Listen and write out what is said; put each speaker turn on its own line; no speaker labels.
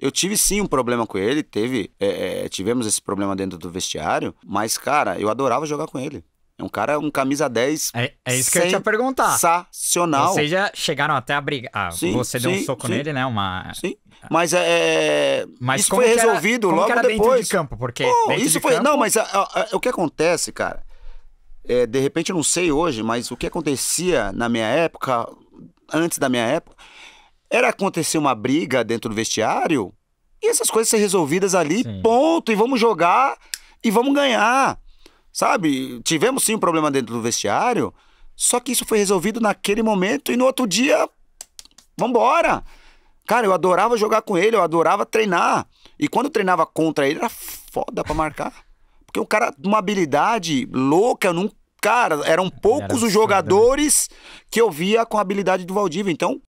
Eu tive sim um problema com ele, teve, é, é, tivemos esse problema dentro do vestiário, mas, cara, eu adorava jogar com ele. É um cara, um camisa 10. É, é isso que eu ia perguntar. Sensacional. Vocês
já chegaram até a brigar. Ah, sim, você sim, deu um soco sim, nele, né? Uma... Sim. Mas é.
é mas isso foi resolvido era, logo era depois.
Dentro de campo, porque. Oh, isso de foi. Campo... Não,
mas a, a, a, o que acontece, cara? É, de repente eu não sei hoje, mas o que acontecia na minha época, antes da minha época, era acontecer uma briga dentro do vestiário e essas coisas ser resolvidas ali, sim. ponto, e vamos jogar e vamos ganhar. Sabe? Tivemos sim um problema dentro do vestiário, só que isso foi resolvido naquele momento e no outro dia, vambora. Cara, eu adorava jogar com ele, eu adorava treinar. E quando treinava contra ele, era foda pra marcar. Porque o cara, uma habilidade louca, eu não. Cara, eram poucos era os né? jogadores foda, que eu via com a habilidade do Valdívia. Então,